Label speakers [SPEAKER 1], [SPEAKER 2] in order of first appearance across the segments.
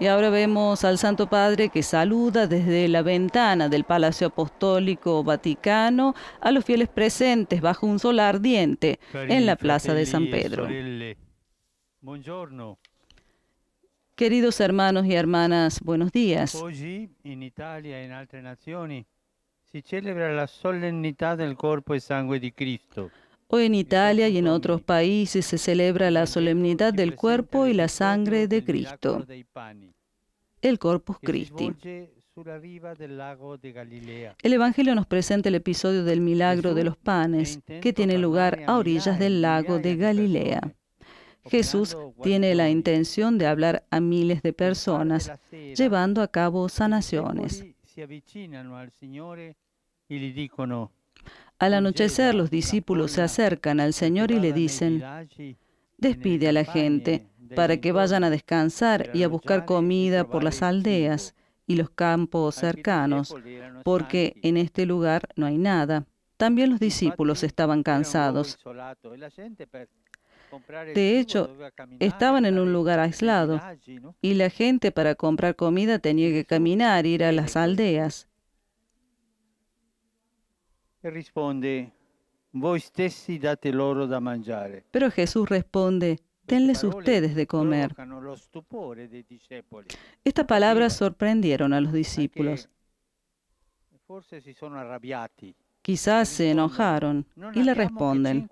[SPEAKER 1] Y ahora vemos al Santo Padre que saluda desde la ventana del Palacio Apostólico Vaticano a los fieles presentes bajo un sol ardiente en la Plaza de San Pedro. Queridos hermanos y hermanas, buenos días.
[SPEAKER 2] Hoy en Italia y e en otras naciones se celebra la solemnidad del cuerpo y e sangre de Cristo.
[SPEAKER 1] Hoy en Italia y en otros países se celebra la solemnidad del cuerpo y la sangre de Cristo, el Corpus Christi. El Evangelio nos presenta el episodio del milagro de los panes e que tiene lugar a orillas del lago de Galilea. Jesús tiene la intención de hablar a miles de personas, llevando a cabo sanaciones. Al anochecer los discípulos se acercan al Señor y le dicen, despide a la gente para que vayan a descansar y a buscar comida por las aldeas y los campos cercanos, porque en este lugar no hay nada. También los discípulos estaban cansados. De hecho, estaban en un lugar aislado y la gente para comprar comida tenía que caminar, ir a las aldeas. Pero Jesús responde, denles ustedes de comer. Estas palabras sorprendieron a los discípulos. Quizás se enojaron y le responden,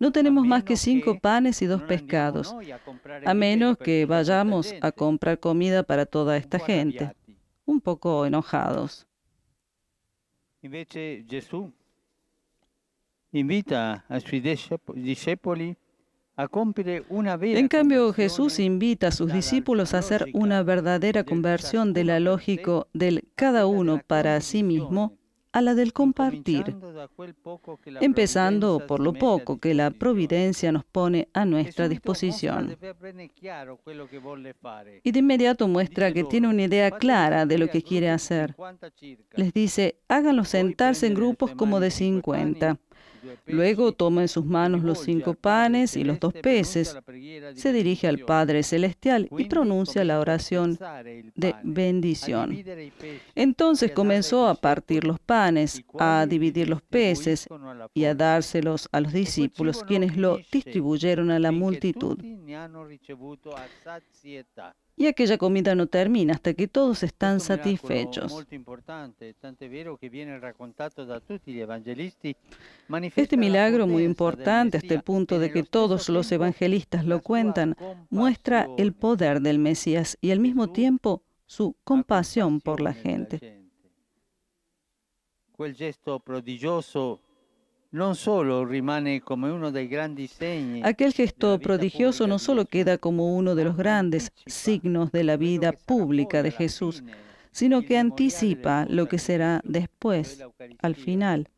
[SPEAKER 1] no tenemos más que cinco panes y dos pescados, a este menos que vayamos a comprar comida para toda esta gente, un poco enojados. En cambio, Jesús invita a sus discípulos a hacer una verdadera conversión de la lógica del cada uno para sí mismo a la del compartir, empezando por lo poco que la providencia nos pone a nuestra disposición. Y de inmediato muestra que tiene una idea clara de lo que quiere hacer. Les dice, háganlos sentarse en grupos como de 50 Luego toma en sus manos los cinco panes y los dos peces, se dirige al Padre Celestial y pronuncia la oración de bendición. Entonces comenzó a partir los panes, a dividir los peces y a dárselos a los discípulos, quienes lo distribuyeron a la multitud y aquella comida no termina hasta que todos están satisfechos.
[SPEAKER 2] Este milagro
[SPEAKER 1] muy importante hasta el punto de que todos los evangelistas lo cuentan, muestra el poder del Mesías y al mismo tiempo su compasión por la gente.
[SPEAKER 2] Quel gesto prodigioso Aquel
[SPEAKER 1] gesto prodigioso no solo queda como uno de los grandes signos de la vida pública de Jesús, sino que anticipa lo que será después, al final.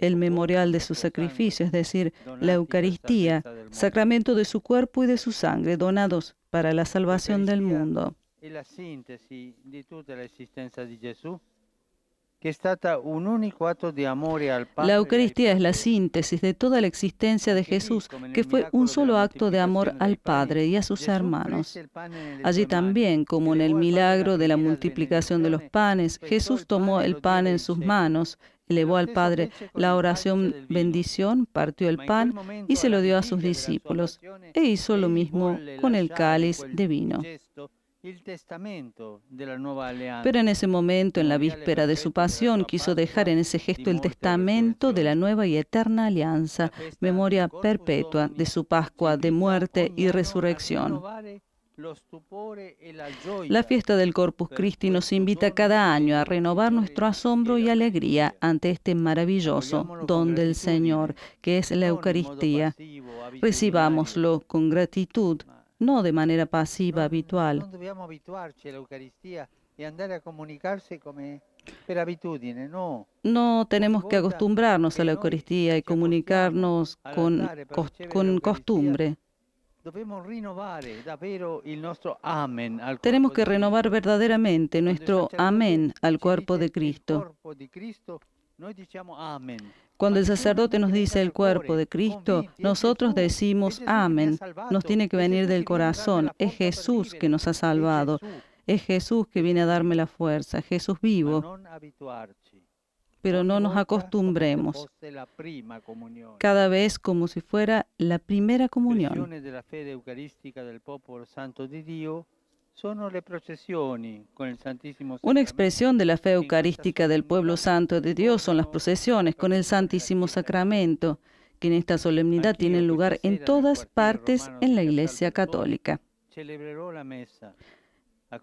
[SPEAKER 1] El memorial de su sacrificio, es decir, la Eucaristía, sacramento de su cuerpo y de su sangre, donados para la salvación del mundo.
[SPEAKER 2] la síntesis de Jesús. La
[SPEAKER 1] Eucaristía es la síntesis de toda la existencia de Jesús, que fue un solo acto de amor al Padre y a sus hermanos. Allí también, como en el milagro de la multiplicación de los panes, Jesús tomó el pan en sus manos, elevó al Padre la oración bendición, partió el pan y se lo dio a sus discípulos, e hizo lo mismo con el cáliz de vino. Pero en ese momento, en la víspera de su pasión, quiso dejar en ese gesto el testamento de la nueva y eterna alianza, memoria perpetua de su Pascua de muerte y resurrección.
[SPEAKER 2] La fiesta del Corpus Christi
[SPEAKER 1] nos invita cada año a renovar nuestro asombro y alegría ante este maravilloso don del Señor, que es la Eucaristía. Recibámoslo con gratitud no de manera pasiva habitual.
[SPEAKER 2] No tenemos que acostumbrarnos a la Eucaristía
[SPEAKER 1] y comunicarnos con, costumbre. E, tenemos que renovar verdaderamente nuestro amén al cuerpo de Cristo. Cuando el sacerdote nos dice el cuerpo de Cristo, nosotros decimos amén. Nos tiene que venir del corazón. Es Jesús que nos ha salvado. Es Jesús que viene a darme la fuerza. Jesús vivo. Pero no nos acostumbremos. Cada vez como si fuera la primera comunión. Una expresión de la fe eucarística del pueblo santo de Dios son las procesiones con el Santísimo Sacramento, que en esta solemnidad tienen lugar en todas partes en la Iglesia Católica.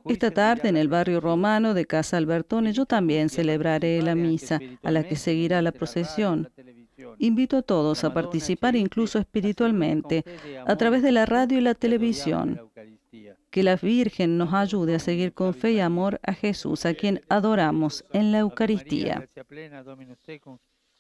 [SPEAKER 2] Esta tarde en el barrio
[SPEAKER 1] romano de Casa Albertone yo también celebraré la misa, a la que seguirá la procesión. Invito a todos a participar incluso espiritualmente, a través de la radio y la televisión. Que la Virgen nos ayude a seguir con fe y amor a Jesús, a quien adoramos en la Eucaristía.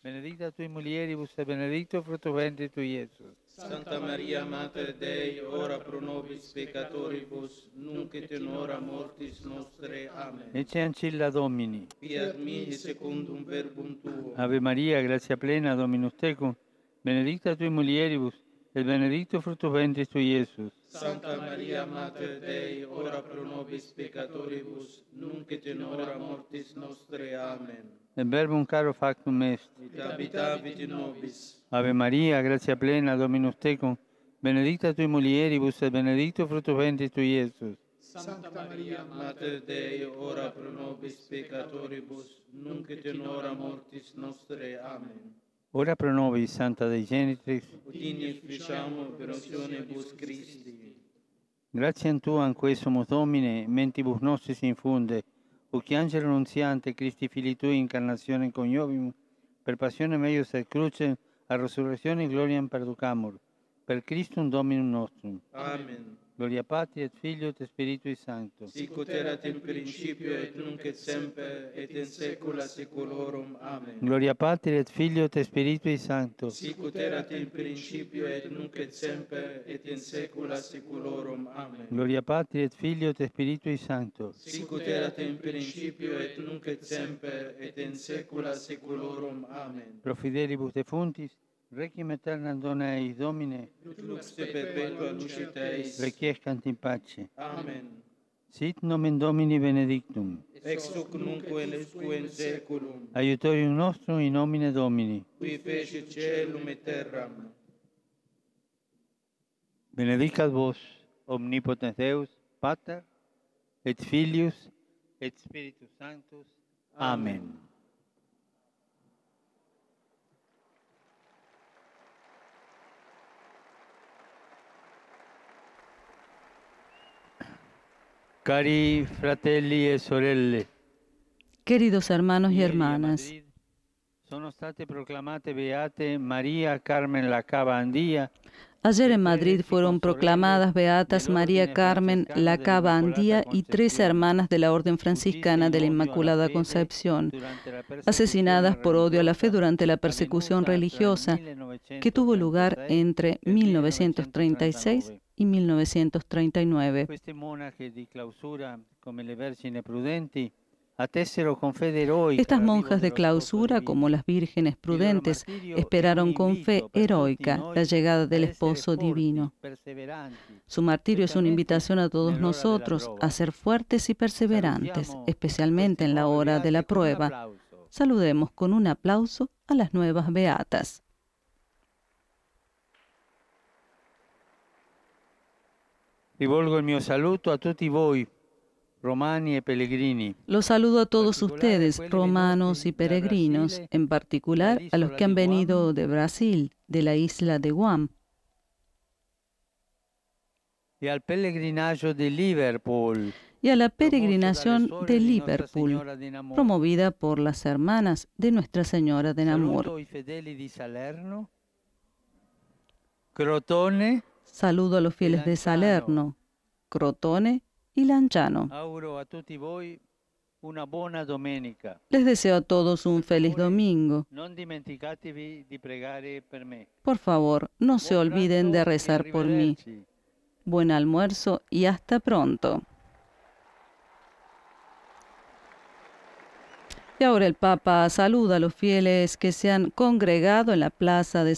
[SPEAKER 2] benedicta tui mulieribus e benedicto frutto venti tu Jesus.
[SPEAKER 3] Santa Maria, Mater Dei, ora pro nobis peccatoribus, nunc et in mortis nostre. Amen.
[SPEAKER 2] Ece ancilla Domini.
[SPEAKER 3] verbum tuo. Ave
[SPEAKER 2] Maria, gracia plena, Dominus tecum, benedicta tu mulieribus, e benedetto frutto venti tu, Gesù.
[SPEAKER 3] Santa Maria, Mater Dei, ora pro nobis peccatoribus, nunc et in hora mortis nostre. Amen.
[SPEAKER 2] verbo un caro factum est.
[SPEAKER 3] Et habitavit in nobis. Ave
[SPEAKER 2] Maria, grazia plena, Dominus tecum, benedicta tui mulieribus e benedetto frutto venti tu, Gesù.
[SPEAKER 3] Santa Maria, Mater Dei, ora pro nobis peccatoribus, nunc et in hora mortis nostre. Amen.
[SPEAKER 2] Ora pro nobis, Santa Dei Genitris. Ut
[SPEAKER 3] in spiciamo per opzione bus Christi.
[SPEAKER 2] Grazie a Tu, anquesumus Domine, mentibus si infunde, o uc angelo nunziante Christi fili Tui, incarnazione coniovium, per passione meglio se cruce, a resurrezione gloria perducamur, per un Dominum nostrum. Amen. Gloria Patri et Filio et Spiritui Sancto. Sicut erat in principio et nunc et semper et in saecula
[SPEAKER 3] saeculorum. Amen. Gloria
[SPEAKER 2] Patri et Filio et Spiritui Sancto. Sicut
[SPEAKER 3] erat in principio et nunc et semper et in saecula saeculorum. Amen.
[SPEAKER 2] Gloria Patri et Filio et Spiritui Sancto. Sicut
[SPEAKER 3] erat in principio et nunc et semper et in saecula saeculorum. Amen. Pro
[SPEAKER 2] fidelibus defuntis Requiem aeternam dona eis Domine, lux
[SPEAKER 3] te perpetua luce teis,
[SPEAKER 2] requiescant in pace. Amen. Sit nomen Domini benedictum.
[SPEAKER 3] Ex hoc nunc in seculum.
[SPEAKER 2] Aiutorium nostrum in nomine Domini.
[SPEAKER 3] Qui fecit celum et
[SPEAKER 2] terram. Benedicat vos, omnipotens Deus, Pater, et Filius, et Spiritus Sanctus. Amen. Amen. Cari fratelli e sorelle.
[SPEAKER 1] Queridos hermanos y hermanas. Ayer en Madrid fueron proclamadas beatas María Carmen Lacaba Andía y tres hermanas de la Orden Franciscana de la Inmaculada Concepción, asesinadas por odio a la fe durante la persecución religiosa que tuvo lugar entre 1936 1939. Estas monjas de clausura, como las vírgenes prudentes, esperaron con fe heroica la este llegada del esposo divino. Su martirio es una invitación a todos nosotros a ser fuertes y perseverantes, especialmente en la hora de la prueba. Saludemos con un aplauso a las nuevas beatas.
[SPEAKER 2] Rivolgo el mio saluto a tutti voi. Romani e pellegrini.
[SPEAKER 1] Los saludo a todos ustedes, romanos y peregrinos, en particular a los que han venido de Brasil, de la isla de Guam.
[SPEAKER 2] Y al peregrinaje de Liverpool y
[SPEAKER 1] a la peregrinación de Liverpool, promovida por las hermanas de Nuestra Señora de Namur.
[SPEAKER 2] Crotone,
[SPEAKER 1] Saludo a los fieles de Salerno, Crotone y Lanchano. Les deseo a todos un feliz domingo. Por favor, no se olviden de e rezar por mí. Buen almuerzo y hasta pronto. Y ahora el Papa saluda a los fieles que se han congregado en la plaza de